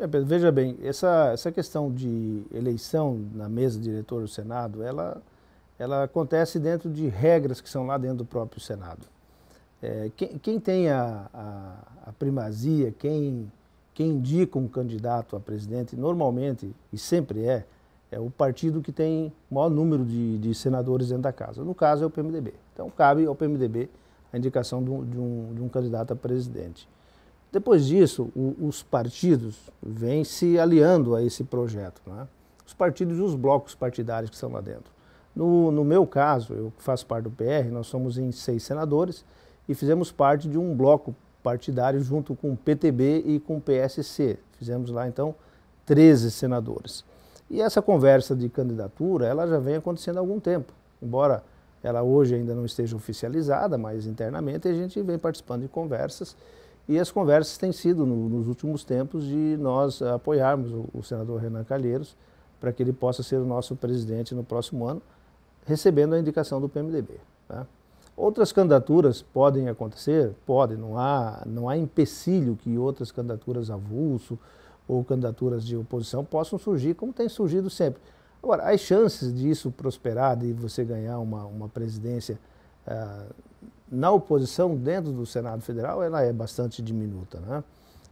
É, veja bem, essa, essa questão de eleição na mesa diretora do Senado, ela, ela acontece dentro de regras que são lá dentro do próprio Senado. É, quem, quem, tem a, a, a, primazia, quem, quem indica um candidato a presidente, normalmente, e sempre é, é o partido que tem o maior número de, de senadores dentro da casa. No caso, é o PMDB. Então, cabe ao PMDB a indicação de um, de um, de um candidato a presidente. Depois disso, o, os partidos vêm se aliando a esse projeto, né? os partidos e os blocos partidários que estão lá dentro. No, no meu caso, eu faço parte do PR, nós somos em seis senadores e fizemos parte de um bloco partidário junto com o PTB e com o PSC. Fizemos lá, então, 13 senadores. E essa conversa de candidatura, ela já vem acontecendo há algum tempo, embora ela hoje ainda não esteja oficializada, mas internamente a gente vem participando de conversas e as conversas têm sido, no, nos últimos tempos, de nós apoiarmos o, o senador Renan Calheiros para que ele possa ser o nosso presidente no próximo ano, recebendo a indicação do PMDB. Tá? Outras candidaturas podem acontecer? Podem, não há, não há empecilho que outras candidaturas avulso ou candidaturas de oposição possam surgir, como tem surgido sempre. Agora, as chances disso prosperar, de você ganhar uma, uma presidência uh, na oposição dentro do Senado Federal ela é bastante diminuta. Né?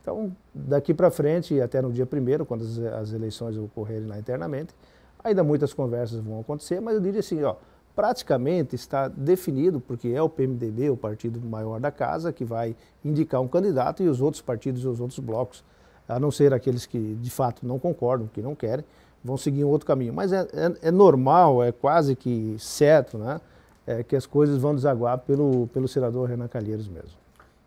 Então, daqui para frente até no dia primeiro, quando as, as, eleições ocorrerem lá internamente, ainda muitas conversas vão acontecer, mas eu diria assim, ó, praticamente está definido, porque é o PMDB, o partido maior da casa, que vai indicar um candidato e os outros partidos e os outros blocos, a não ser aqueles que de fato não concordam, que não querem, vão seguir um outro caminho. Mas é, é, é normal, é quase que certo, né? é, que as coisas vão desaguar pelo, pelo senador Renan Calheiros mesmo.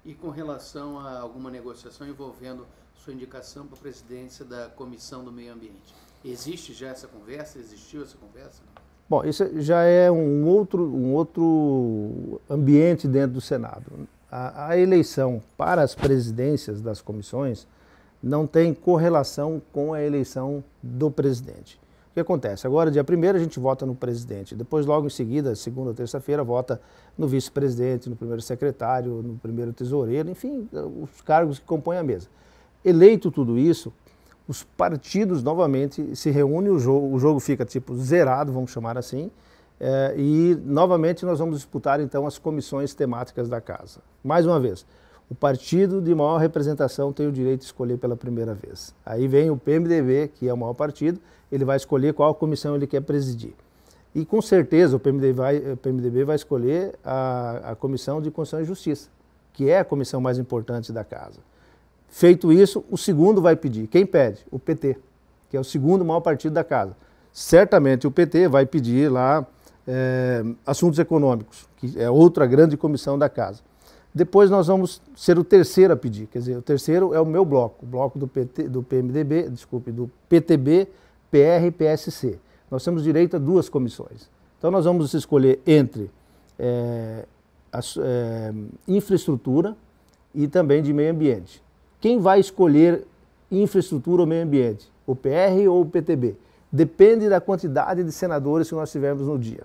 E com relação a alguma negociação envolvendo sua indicação para a presidência da Comissão do Meio Ambiente, existe já essa conversa? Existiu essa conversa? Bom, isso já é um outro, um outro ambiente dentro do Senado. A, a eleição para as presidências das comissões não tem correlação com a eleição do presidente. O que acontece? Agora, dia 1 a gente vota no presidente, depois, logo em seguida, segunda ou terça-feira, vota no vice-presidente, no primeiro secretário, no primeiro tesoureiro, enfim, os cargos que compõem a mesa. Eleito tudo isso, os partidos novamente se reúnem, o jogo, o jogo fica tipo zerado, vamos chamar assim, eh, e novamente nós vamos disputar então as comissões temáticas da casa. Mais uma vez, o partido de maior representação tem o direito de escolher pela primeira vez. Aí vem o PMDB, que é o maior partido, ele vai escolher qual comissão ele quer presidir. E com certeza o PMDB vai, o eh, PMDB vai escolher a, a Comissão de Constituição e Justiça, que é a comissão mais importante da casa. Feito isso, o segundo vai pedir. Quem pede? O PT, que é o segundo maior partido da casa. Certamente o PT vai pedir lá é, assuntos econômicos, que é outra grande comissão da casa. Depois nós vamos ser o terceiro a pedir, quer dizer, o terceiro é o meu bloco, o bloco do, PT, do PMDB, desculpe, do PTB, PR e PSC. Nós temos direito a duas comissões. Então nós vamos escolher entre é, a, é, infraestrutura e também de meio ambiente. Quem vai escolher infraestrutura ou meio ambiente? O PR ou o PTB? Depende da quantidade de senadores que nós tivermos no dia.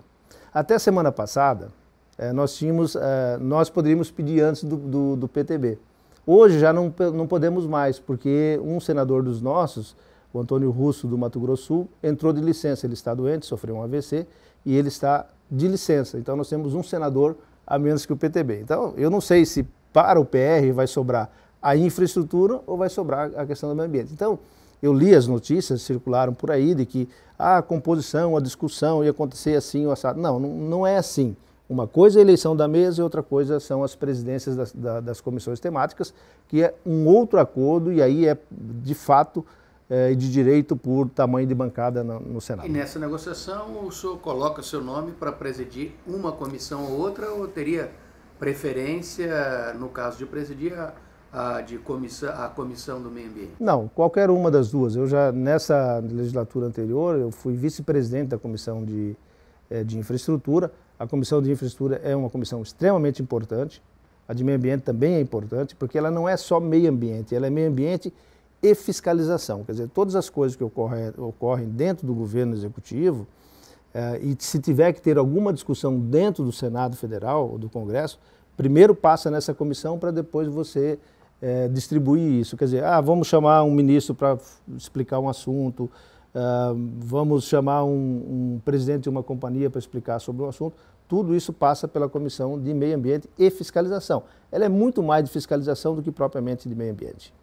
Até semana passada, é, nós tínhamos, é, nós poderíamos pedir antes do, do, do, PTB. Hoje já não, não podemos mais, porque um senador dos nossos, o Antônio Russo do Mato Grosso Sul, entrou de licença. Ele está doente, sofreu um AVC e ele está de licença. Então nós temos um senador a menos que o PTB. Então eu não sei se para o PR vai sobrar a infraestrutura ou vai sobrar a questão do meio ambiente. Então eu li as notícias circularam por aí de que ah, a composição, a discussão ia acontecer assim ou assado. Não, não, não é assim. Uma coisa é a eleição da mesa e outra coisa são as presidências das, das comissões temáticas, que é um outro acordo e aí é, de fato, é, de direito por tamanho de bancada no, no, Senado. E nessa negociação o senhor coloca seu nome para presidir uma comissão ou outra ou teria preferência, no caso de presidir, a, a, de comissão, a comissão do meio ambiente? Não, qualquer uma das duas. Eu já, nessa legislatura anterior, eu fui vice-presidente da comissão de, é, de infraestrutura, a Comissão de Infraestrutura é uma comissão extremamente importante. A de Meio Ambiente também é importante, porque ela não é só meio ambiente, ela é meio ambiente e fiscalização. Quer dizer, todas as coisas que ocorrem, ocorrem dentro do governo executivo, eh, e se tiver que ter alguma discussão dentro do Senado Federal ou do Congresso, primeiro passa nessa comissão para depois você eh, distribuir isso. Quer dizer, ah, vamos chamar um ministro para explicar um assunto, vamos chamar um, um, presidente de uma companhia para explicar sobre o assunto. Tudo isso passa pela Comissão de Meio Ambiente e Fiscalização. Ela é muito mais de fiscalização do que propriamente de meio ambiente.